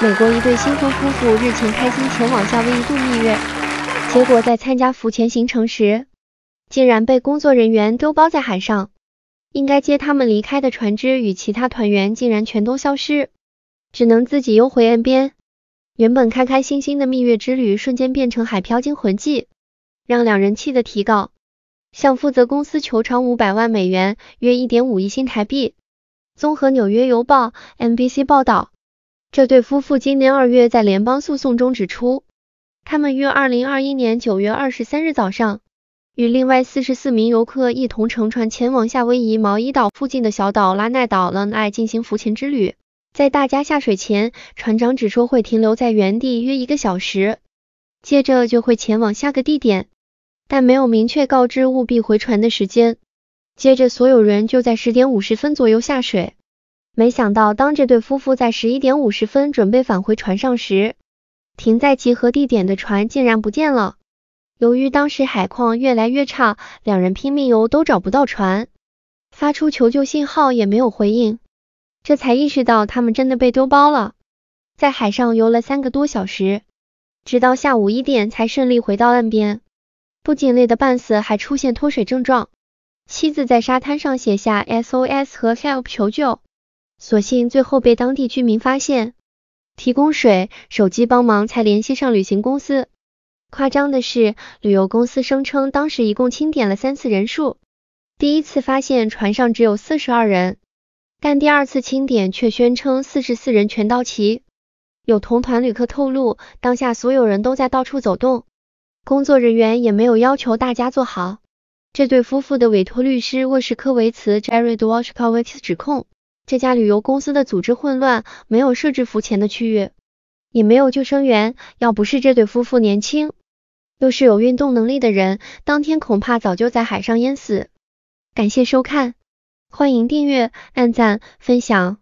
美国一对新婚夫妇日前开心前往夏威夷度蜜月，结果在参加浮潜行程时，竟然被工作人员丢包在海上。应该接他们离开的船只与其他团员竟然全都消失，只能自己游回岸边。原本开开心心的蜜月之旅瞬间变成海漂惊魂记，让两人气得提高向负责公司求偿五百万美元（约一点五亿新台币）。综合《纽约邮报》、NBC 报道。这对夫妇今年二月在联邦诉讼中指出，他们于2021年9月23日早上，与另外44名游客一同乘船前往夏威夷毛伊岛附近的小岛拉奈岛 （Lanai） 进行浮潜之旅。在大家下水前，船长只说会停留在原地约一个小时，接着就会前往下个地点，但没有明确告知务必回船的时间。接着所有人就在10点50分左右下水。没想到，当这对夫妇在十一点五十分准备返回船上时，停在集合地点的船竟然不见了。由于当时海况越来越差，两人拼命游都找不到船，发出求救信号也没有回应，这才意识到他们真的被丢包了。在海上游了三个多小时，直到下午一点才顺利回到岸边，不仅累得半死，还出现脱水症状。妻子在沙滩上写下 SOS 和 Help 求救。所幸最后被当地居民发现，提供水、手机帮忙才联系上旅行公司。夸张的是，旅游公司声称当时一共清点了三次人数，第一次发现船上只有42人，但第二次清点却宣称44人全到齐。有同团旅客透露，当下所有人都在到处走动，工作人员也没有要求大家坐好。这对夫妇的委托律师沃什科维茨 （Jared Walshkowitz） 指控。这家旅游公司的组织混乱，没有设置浮潜的区域，也没有救生员。要不是这对夫妇年轻，又是有运动能力的人，当天恐怕早就在海上淹死。感谢收看，欢迎订阅、按赞、分享。